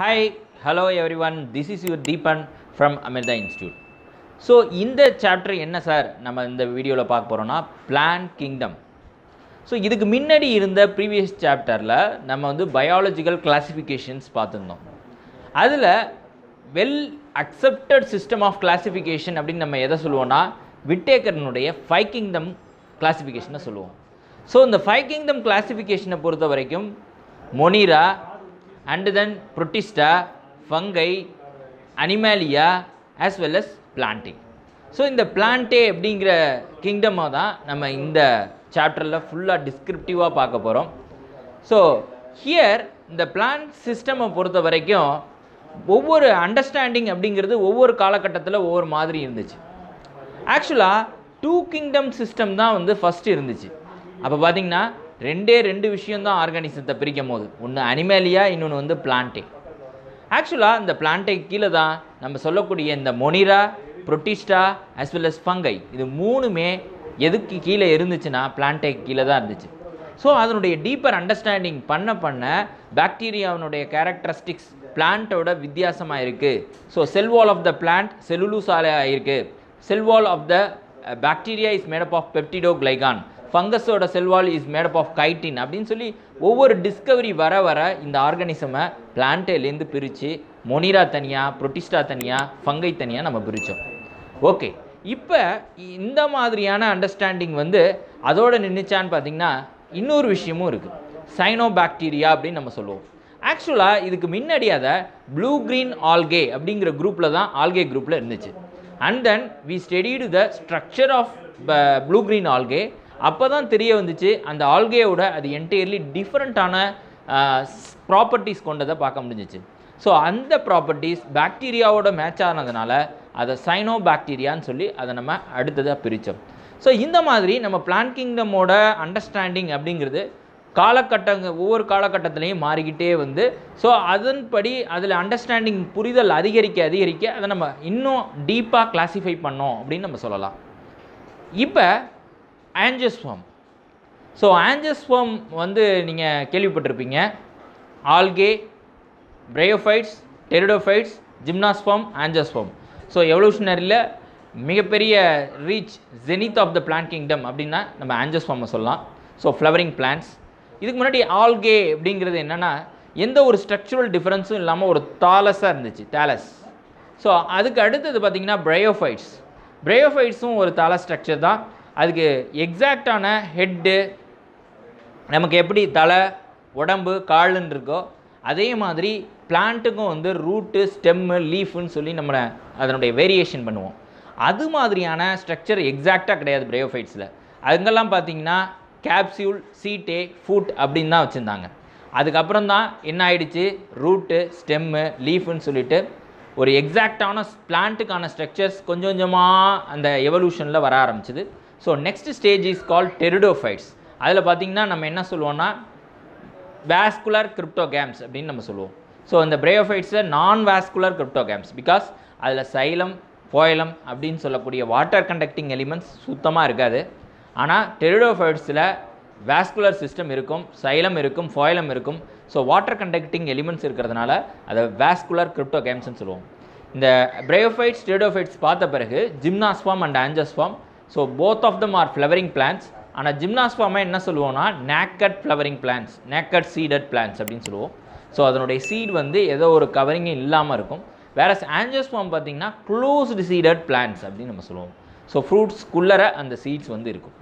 hi hello everyone this is your Deepan from Amrita institute so இந்த chapter என்ன sir நம்ம இந்த வீடியோவில் பார்க்க போகிறோன்னா பிளான் கிங்டம் ஸோ இதுக்கு முன்னாடி இருந்த ப்ரீவியஸ் சாப்டரில் நம்ம வந்து பயாலஜிக்கல் கிளாஸிஃபிகேஷன்ஸ் பார்த்துருந்தோம் அதில் well accepted system of classification அப்படின்னு நம்ம எதை சொல்லுவோன்னா விட்டேக்கரனுடைய ஃபைவ் கிங்டம் கிளாஸிஃபிகேஷனை சொல்லுவோம் ஸோ இந்த ஃபைவ் கிங்டம் கிளாஸிஃபிகேஷனை பொறுத்த வரைக்கும் monera and then protista fungi animalia as well as plantae so இந்த பிளான்டே அப்படிங்கிற கிங்டமாக தான் நம்ம இந்த சாப்டரில் ஃபுல்லாக டிஸ்கிரிப்டிவாக பார்க்க போகிறோம் ஸோ ஹியர் இந்த பிளான்ட் சிஸ்டமை பொறுத்த வரைக்கும் ஒவ்வொரு அண்டர்ஸ்டாண்டிங் அப்படிங்கிறது ஒவ்வொரு காலகட்டத்தில் ஒவ்வொரு மாதிரி இருந்துச்சு ஆக்சுவலாக டூ கிங்டம் சிஸ்டம் தான் வந்து ஃபஸ்ட்டு இருந்துச்சு அப்போ பார்த்திங்கன்னா ரெண்டே ரெண்டு விஷயந்தான் ஆர்கானிசத்தை பிரிக்கும் போது ஒன்று அனிமேலியா இன்னொன்று வந்து பிளான்டிக் ஆக்சுவலாக இந்த பிளான்டேக் கீழே தான் நம்ம சொல்லக்கூடிய இந்த monera protista as well as fungi இது மூணுமே எதுக்கு கீழே இருந்துச்சுன்னா பிளான்டேக் கீழே தான் இருந்துச்சு ஸோ அதனுடைய டீப்பர் அண்டர்ஸ்டாண்டிங் பண்ண பண்ண பாக்டீரியாவினுடைய கேரக்டரிஸ்டிக்ஸ் பிளான்ட்டோட வித்தியாசமாக இருக்குது so cell wall of the plant cellulose ஆகிருக்கு cell wall of the bacteria is made up of peptidoglycan ஃபங்கஸோட cell wall is made up of chitin அப்படின்னு சொல்லி ஒவ்வொரு டிஸ்கவரி வர வர இந்த ஆர்கனிசமை பிளான்டேலேருந்து பிரித்து மொனிரா தனியாக புரொட்டிஸ்டா தனியாக ஃபங்கை தனியாக நம்ம பிரித்தோம் ஓகே இப்போ இந்த மாதிரியான அண்டர்ஸ்டாண்டிங் வந்து அதோடு நின்றுச்சான்னு பார்த்தீங்கன்னா இன்னொரு விஷயமும் இருக்குது பாக்டீரியா அப்படின்னு நம்ம சொல்லுவோம் ஆக்சுவலாக இதுக்கு முன்னாடி அதை ப்ளூ க்ரீன் ஆல்கே அப்படிங்கிற குரூப்பில் தான் ஆல்கே குரூப்பில் இருந்துச்சு and then we studied the structure of ப ப்ளூ க்ரீன் ஆல்கே அப்போ தான் தெரிய வந்துச்சு அந்த ஆல்கேயோட அது என்டையர்லி டிஃப்ரெண்ட்டான ப்ராப்பர்ட்டிஸ் கொண்டதை பார்க்க முடிஞ்சிச்சு ஸோ அந்த ப்ராப்பர்ட்டிஸ் பாக்டீரியாவோட மேட்ச் ஆனதுனால அதை சைனோ பாக்டீரியான்னு சொல்லி அதை நம்ம அடுத்ததாக பிரித்தோம் ஸோ இந்த மாதிரி நம்ம பிளான் கிங்டமோட அண்டர்ஸ்டாண்டிங் அப்படிங்கிறது காலகட்டங்க ஒவ்வொரு காலகட்டத்திலையும் மாறிக்கிட்டே வந்து ஸோ அதன்படி அதில் அண்டர்ஸ்டாண்டிங் புரிதல் அதிகரிக்க அதிகரிக்க அதை நம்ம இன்னும் டீப்பாக கிளாஸிஃபை பண்ணோம் அப்படின்னு நம்ம சொல்லலாம் இப்போ ஆஞ்சஸ்வம் ஸோ ஆஞ்சஸ்வம் வந்து நீங்கள் கேள்விப்பட்டிருப்பீங்க algae bryophytes pteridophytes gymnosperm angiosperm so எவல்யூஷனரியில் மிகப்பெரிய reach zenith of the plant kingdom அப்படின்னா நம்ம ஆன்ஜஸ்வாமை சொல்லலாம் ஸோ ஃப்ளவரிங் பிளான்ஸ் இதுக்கு முன்னாடி ஆல்கே அப்படிங்கிறது என்னென்னா எந்த ஒரு ஸ்ட்ரக்சுரல் டிஃப்ரென்ஸும் இல்லாமல் ஒரு தாலஸாக இருந்துச்சு தாலஸ் ஸோ அதுக்கு அடுத்தது பார்த்திங்கன்னா பிரயோஃபைட்ஸ் பிரயோஃபைட்ஸும் ஒரு தாலஸ் ஸ்ட்ரக்சர் தான் அதுக்கு எக்ஸாக்டான ஹெட்டு நமக்கு எப்படி தலை உடம்பு காலுன்னு இருக்கோ அதே மாதிரி பிளான்ட்டுக்கும் வந்து ரூட்டு ஸ்டெம்மு லீஃப்னு சொல்லி நம்ம அதனுடைய வேரியேஷன் பண்ணுவோம் அது மாதிரியான ஸ்ட்ரக்சர் எக்ஸாக்டாக கிடையாது பிரயோஃபைட்ஸில் அதுங்கெல்லாம் பார்த்தீங்கன்னா கேப்சியூல் சீட்டே ஃபுட் அப்படின்னு தான் வச்சுருந்தாங்க அதுக்கப்புறம் தான் என்ன ஆயிடுச்சு ரூட்டு ஸ்டெம்மு லீஃப்னு சொல்லிட்டு ஒரு எக்ஸாக்டான பிளான்ட்டுக்கான ஸ்ட்ரக்சர்ஸ் கொஞ்சம் கொஞ்சமாக அந்த எவல்யூஷனில் வர ஆரம்பிச்சிது so next stage is call pteridophytes அதில் பார்த்திங்கன்னா நம்ம என்ன சொல்லுவோம்னா வேஸ்குலர் கேம்ஸ் அப்படின்னு நம்ம சொல்லுவோம் ஸோ அந்த பிரேயோஃபைட்ஸில் நான் வேஸ்குலர் கேம்ஸ் பிகாஸ் அதில் சைலம் போயலம் அப்படின்னு சொல்லக்கூடிய வாட்டர் கண்டக்டிங் எலிமெண்ட்ஸ் சுத்தமாக இருக்காது ஆனால் டெரிடோஃபைட்ஸில் வேஸ்குலர் சிஸ்டம் இருக்கும் சைலம் இருக்கும் ஃபாயிலம் இருக்கும் ஸோ வாட்டர் கண்டக்டிங் எலிமெண்ட்ஸ் இருக்கிறதுனால அதை வேஸ்குலர் கிரிப்டோகேம்ஸ்னு சொல்லுவோம் இந்த பிரயோஃபைட்ஸ் டெரிடோஃபைட்ஸ் பார்த்த பிறகு gymnosperm and angiosperm so both of them are flowering plants ஆனால் ஜிம்னாஸ்பாமா என்ன சொல்லுவோம்னா naked flowering plants naked seeded plants அப்படின்னு சொல்லுவோம் ஸோ அதனுடைய சீட் வந்து ஏதோ ஒரு கவரிங்கும் இல்லாமல் இருக்கும் வேற ஆன்ஜோஸ்பாம் பார்த்தீங்கன்னா க்ளோஸ்டு சீடட் பிளான்ஸ் அப்படின்னு நம்ம சொல்லுவோம் ஸோ ஃப்ரூட்ஸ் ஃப்ரூட்ஸ்குள்ளர அந்த சீட்ஸ் வந்து இருக்கும்